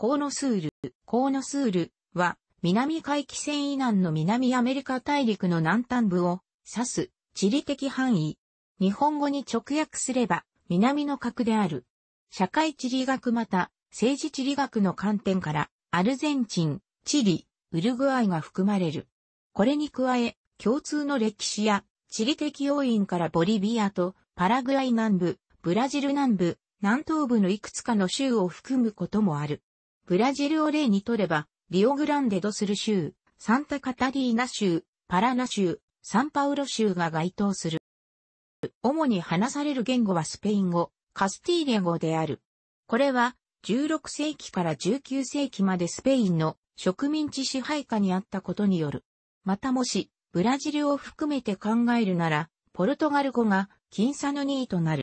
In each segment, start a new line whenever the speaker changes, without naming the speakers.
コーノスール、コーノスールは、南海岸線以南の南アメリカ大陸の南端部を指す地理的範囲。日本語に直訳すれば、南の核である。社会地理学また、政治地理学の観点から、アルゼンチン、チリ、ウルグアイが含まれる。これに加え、共通の歴史や地理的要因からボリビアとパラグアイ南部、ブラジル南部、南東部のいくつかの州を含むこともある。ブラジルを例にとれば、リオグランデドスル州、サンタカタリーナ州、パラナ州、サンパウロ州が該当する。主に話される言語はスペイン語、カスティーリア語である。これは、16世紀から19世紀までスペインの植民地支配下にあったことによる。またもし、ブラジルを含めて考えるなら、ポルトガル語が、金サノニーとなる。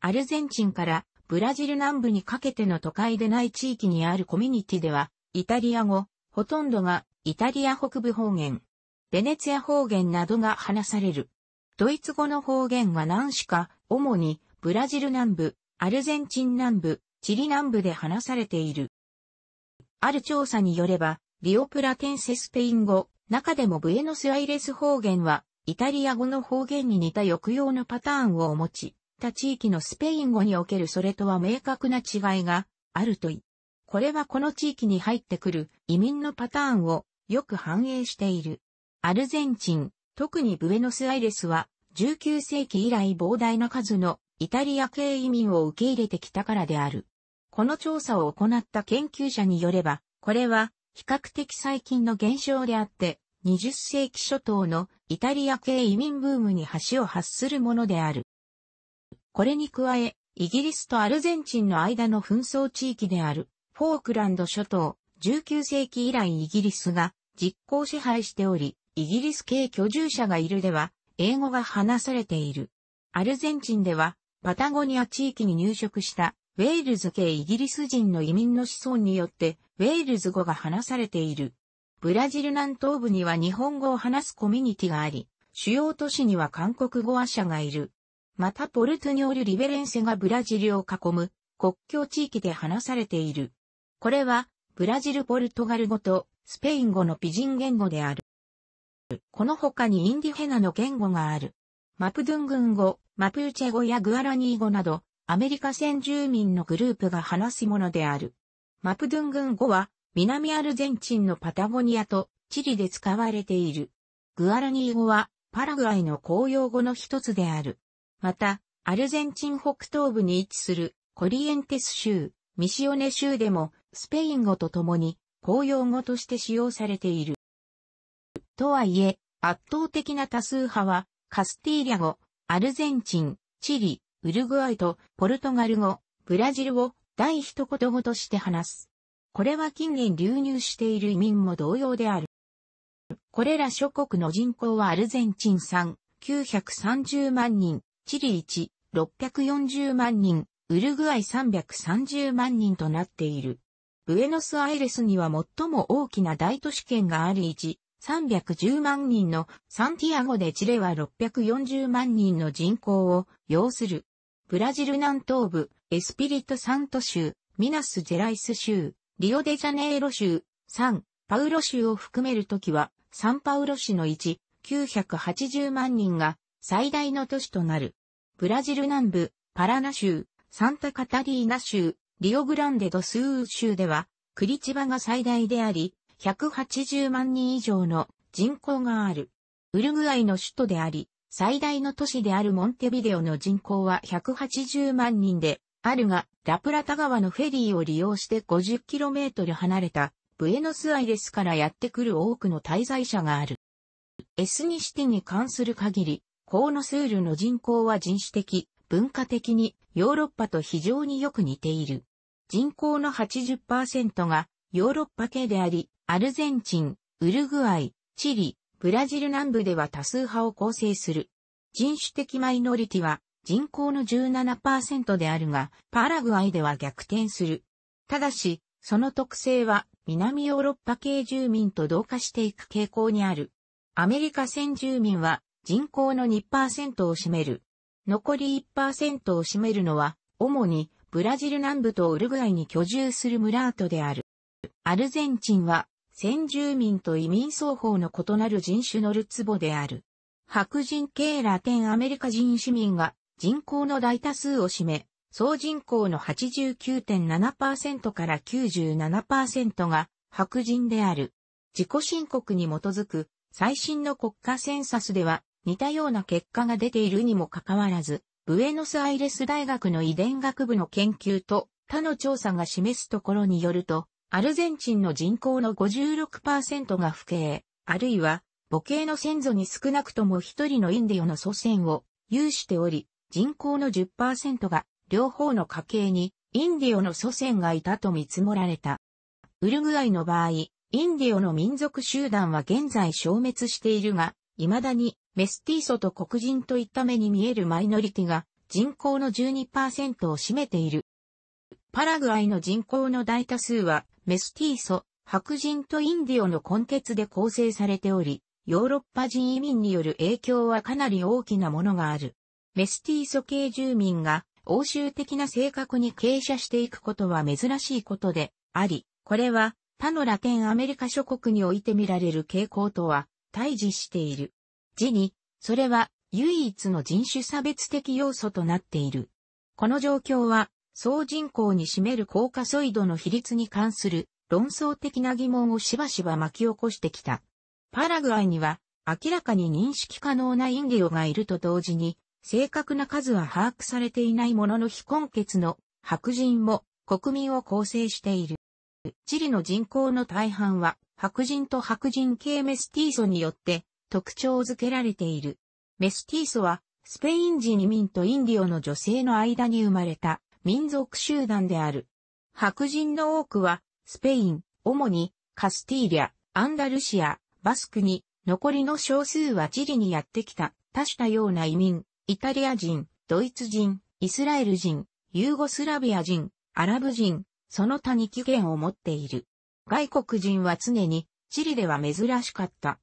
アルゼンチンからブラジル南部にかけての都会でない地域にあるコミュニティでは、イタリア語、ほとんどがイタリア北部方言、ベネツィア方言などが話される。ドイツ語の方言は何種か、主にブラジル南部、アルゼンチン南部、チリ南部で話されている。ある調査によれば、リオプラテンセスペイン語、中でもブエノスアイレス方言は、イタリア語の方言に似た抑揚のパターンを持ち、った地域のスペイン語におけるそれとは明確な違いがあるとい。これはこの地域に入ってくる移民のパターンをよく反映している。アルゼンチン、特にブエノスアイレスは19世紀以来膨大な数のイタリア系移民を受け入れてきたからである。この調査を行った研究者によれば、これは比較的最近の現象であって、20世紀初頭のイタリア系移民ブームに橋を発するものである。これに加え、イギリスとアルゼンチンの間の紛争地域であるフォークランド諸島、19世紀以来イギリスが実効支配しており、イギリス系居住者がいるでは、英語が話されている。アルゼンチンでは、パタゴニア地域に入植したウェールズ系イギリス人の移民の子孫によって、ウェールズ語が話されている。ブラジル南東部には日本語を話すコミュニティがあり、主要都市には韓国語話者がいる。またポルトニョール・リベレンセがブラジルを囲む国境地域で話されている。これは、ブラジル・ポルトガル語とスペイン語のピジン言語である。この他にインディヘナの言語がある。マプドゥン軍語、マプーチェ語やグアラニー語など、アメリカ先住民のグループが話すものである。マプドゥン軍語は、南アルゼンチンのパタゴニアとチリで使われている。グアラニー語は、パラグアイの公用語の一つである。また、アルゼンチン北東部に位置するコリエンテス州、ミシオネ州でもスペイン語と共に公用語として使用されている。とはいえ、圧倒的な多数派はカスティーリャ語、アルゼンチン、チリ、ウルグアイとポルトガル語、ブラジルを第一言語として話す。これは近年流入している移民も同様である。これら諸国の人口はアルゼンチン産930万人、チリ1、640万人、ウルグアイ330万人となっている。ブエノスアイレスには最も大きな大都市圏があり1、310万人のサンティアゴでチレは640万人の人口を要する。ブラジル南東部、エスピリットサント州、ミナスジェライス州、リオデジャネイロ州、サン、パウロ州を含めるときは、サンパウロ市の1、980万人が最大の都市となる。ブラジル南部、パラナ州、サンタカタリーナ州、リオグランデドスー州では、クリチバが最大であり、180万人以上の人口がある。ウルグアイの首都であり、最大の都市であるモンテビデオの人口は180万人で、あるが、ラプラタ川のフェリーを利用して 50km 離れた、ブエノスアイレスからやってくる多くの滞在者がある。エスニシティに関する限り、コーノスールの人口は人種的、文化的にヨーロッパと非常によく似ている。人口の80%がヨーロッパ系であり、アルゼンチン、ウルグアイ、チリ、ブラジル南部では多数派を構成する。人種的マイノリティは人口の17%であるが、パラグアイでは逆転する。ただし、その特性は南ヨーロッパ系住民と同化していく傾向にある。アメリカ先住民は人口の2%を占める。残り1%を占めるのは、主にブラジル南部とウルグアイに居住するムラートである。アルゼンチンは、先住民と移民双方の異なる人種のるつぼである。白人系ラテンアメリカ人市民が人口の大多数を占め、総人口の89.7%から97%が白人である。自己申告に基づく最新の国家センサスでは似たような結果が出ているにもかかわらず、ブエノスアイレス大学の遺伝学部の研究と他の調査が示すところによると、アルゼンチンの人口の56%が不敬、あるいは母系の先祖に少なくとも一人のインディオの祖先を有しており、人口の10%が両方の家系にインディオの祖先がいたと見積もられた。ウルグアイの場合、インディオの民族集団は現在消滅しているが、未だにメスティーソと黒人といった目に見えるマイノリティが人口の12%を占めている。パラグアイの人口の大多数はメスティーソ、白人とインディオの根血で構成されており、ヨーロッパ人移民による影響はかなり大きなものがある。メスティーソ系住民が欧州的な性格に傾斜していくことは珍しいことであり、これは他のラテンアメリカ諸国において見られる傾向とは対峙している。時に、それは唯一の人種差別的要素となっている。この状況は、総人口に占める高カソイドの比率に関する論争的な疑問をしばしば巻き起こしてきた。パラグアイには明らかに認識可能なインディオがいると同時に、正確な数は把握されていないものの非根血の白人も国民を構成している。チリの人口の大半は白人と白人系メスティーソによって特徴づけられている。メスティーソは、スペイン人移民とインディオの女性の間に生まれた民族集団である。白人の多くは、スペイン、主にカスティーリャ、アンダルシア、バスクに、残りの少数はチリにやってきた、多種多様な移民、イタリア人、ドイツ人、イスラエル人、ユーゴスラビア人、アラブ人、その他に起源を持っている。外国人は常に、チリでは珍しかった。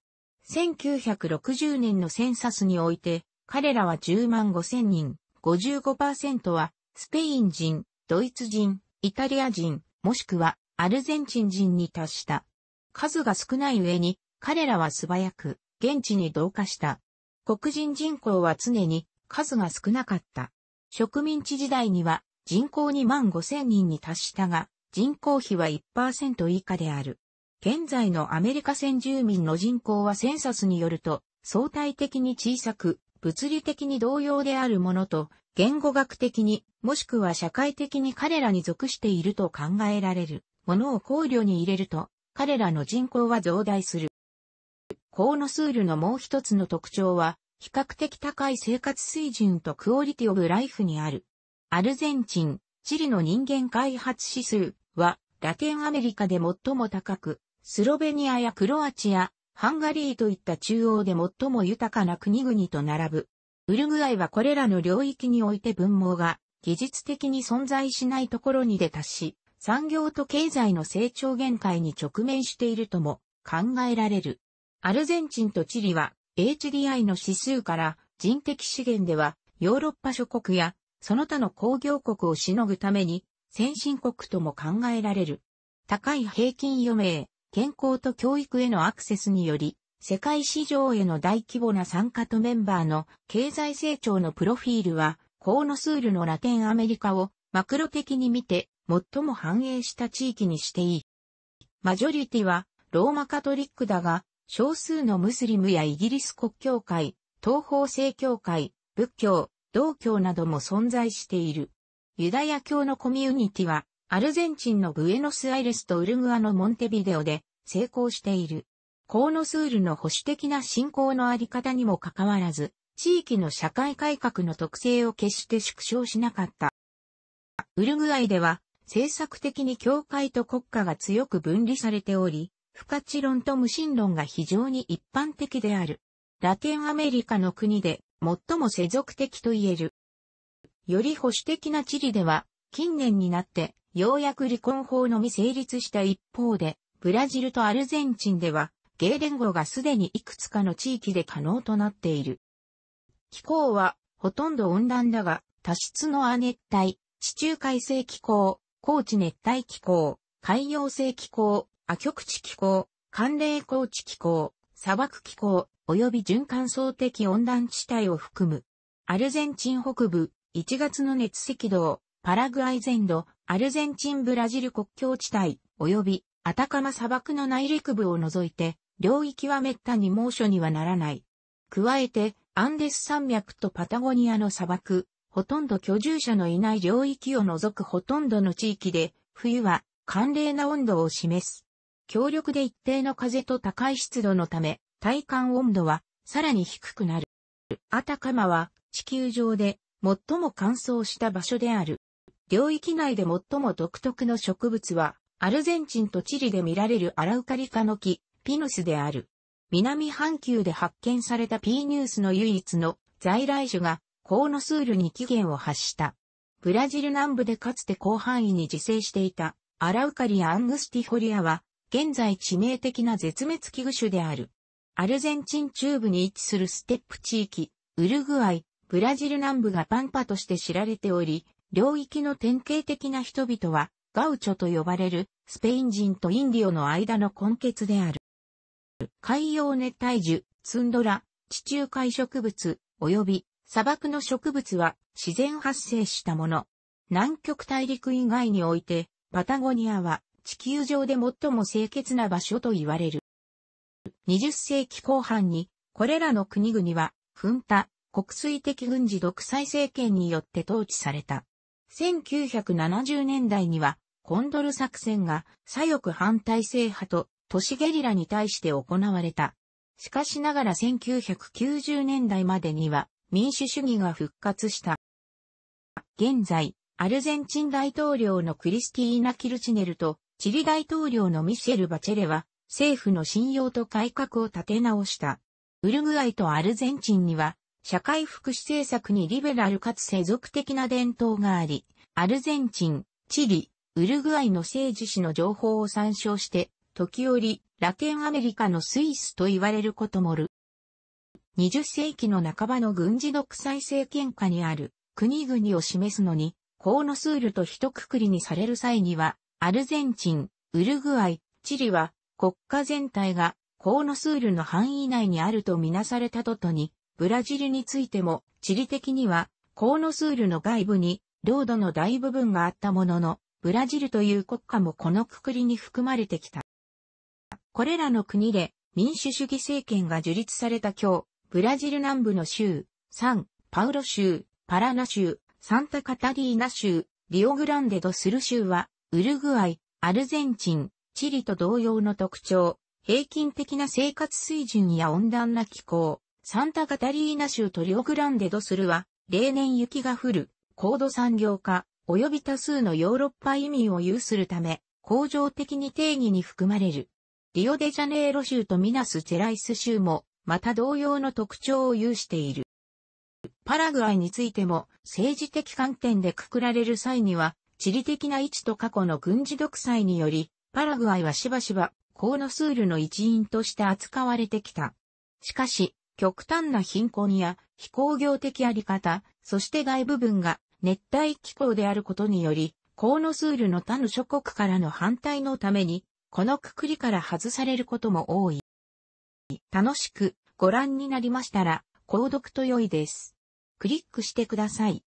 1960年のセンサスにおいて、彼らは10万5千人、55%は、スペイン人、ドイツ人、イタリア人、もしくは、アルゼンチン人に達した。数が少ない上に、彼らは素早く、現地に同化した。黒人人口は常に、数が少なかった。植民地時代には、人口2万5千人に達したが、人口比は1%以下である。現在のアメリカ先住民の人口はセンサスによると、相対的に小さく、物理的に同様であるものと、言語学的に、もしくは社会的に彼らに属していると考えられるものを考慮に入れると、彼らの人口は増大する。コーノスールのもう一つの特徴は、比較的高い生活水準とクオリティオブライフにある。アルゼンチン、チリの人間開発指数は、ラテンアメリカで最も高く、スロベニアやクロアチア、ハンガリーといった中央で最も豊かな国々と並ぶ。ウルグアイはこれらの領域において文盲が技術的に存在しないところに出たし、産業と経済の成長限界に直面しているとも考えられる。アルゼンチンとチリは HDI の指数から人的資源ではヨーロッパ諸国やその他の工業国をしのぐために先進国とも考えられる。高い平均余命、健康と教育へのアクセスにより、世界市場への大規模な参加とメンバーの経済成長のプロフィールは、コーノスールのラテンアメリカをマクロ的に見て最も繁栄した地域にしていい。マジョリティはローマカトリックだが、少数のムスリムやイギリス国教会、東方正教会、仏教、道教なども存在している。ユダヤ教のコミュニティはアルゼンチンのブエノスアイレスとウルグアのモンテビデオで成功している。コーノスールの保守的な信仰のあり方にもかかわらず、地域の社会改革の特性を決して縮小しなかった。ウルグアイでは、政策的に教会と国家が強く分離されており、不可知論と無神論が非常に一般的である。ラテンアメリカの国で最も世俗的と言える。より保守的な地理では、近年になってようやく離婚法のみ成立した一方で、ブラジルとアルゼンチンでは、ゲイ連合がすでにいくつかの地域で可能となっている。気候は、ほとんど温暖だが、多湿の亜熱帯、地中海性気候、高地熱帯気候、海洋性気候、亜極地気候、寒冷高地気候、砂漠気候、及び循環層的温暖地帯を含む。アルゼンチン北部、1月の熱赤道、パラグアイ全土、アルゼンチンブラジル国境地帯、及びアタカマ砂漠の内陸部を除いて、領域は滅多に猛暑にはならない。加えて、アンデス山脈とパタゴニアの砂漠、ほとんど居住者のいない領域を除くほとんどの地域で、冬は寒冷な温度を示す。強力で一定の風と高い湿度のため、体感温度はさらに低くなる。アタカマは地球上で最も乾燥した場所である。領域内で最も独特の植物は、アルゼンチンとチリで見られるアラウカリ科の木、ピヌスである。南半球で発見されたピーニュースの唯一の在来種がコーノスールに起源を発した。ブラジル南部でかつて広範囲に自生していたアラウカリア・アングスティフォリアは現在致命的な絶滅危惧種である。アルゼンチン中部に位置するステップ地域、ウルグアイ、ブラジル南部がパンパとして知られており、領域の典型的な人々は、ガウチョと呼ばれるスペイン人とインディオの間の根血である。海洋熱帯樹、ツンドラ、地中海植物、及び砂漠の植物は自然発生したもの。南極大陸以外において、パタゴニアは地球上で最も清潔な場所と言われる。20世紀後半に、これらの国々は、噴火、国粋的軍事独裁政権によって統治された。1970年代には、コンドル作戦が左翼反体制派と都市ゲリラに対して行われた。しかしながら1990年代までには民主主義が復活した。現在、アルゼンチン大統領のクリスティーナ・キルチネルとチリ大統領のミシェル・バチェレは政府の信用と改革を立て直した。ウルグアイとアルゼンチンには社会福祉政策にリベラルかつ世俗的な伝統があり、アルゼンチン、チリ、ウルグアイの政治史の情報を参照して、時折、ラテンアメリカのスイスと言われることもる。20世紀の半ばの軍事独裁政権下にある国々を示すのに、コーノスールと一括りにされる際には、アルゼンチン、ウルグアイ、チリは国家全体がコーノスールの範囲内にあるとみなされたととに、ブラジルについても、地理的には、コーノスールの外部に、領土の大部分があったものの、ブラジルという国家もこのくくりに含まれてきた。これらの国で、民主主義政権が樹立された今日、ブラジル南部の州、サン、パウロ州、パラナ州、サンタカタリーナ州、リオグランデドスル州は、ウルグアイ、アルゼンチン、チリと同様の特徴、平均的な生活水準や温暖な気候、サンタガタリーナ州とリオグランデドスルは、例年雪が降る、高度産業化、及び多数のヨーロッパ移民を有するため、恒常的に定義に含まれる。リオデジャネイロ州とミナス・ジェライス州も、また同様の特徴を有している。パラグアイについても、政治的観点でくくられる際には、地理的な位置と過去の軍事独裁により、パラグアイはしばしば、コーノスールの一員として扱われてきた。しかし、極端な貧困や非工業的あり方、そして外部分が熱帯気候であることにより、コーノスールの他の諸国からの反対のために、このくくりから外されることも多い。楽しくご覧になりましたら、購読と良いです。クリックしてください。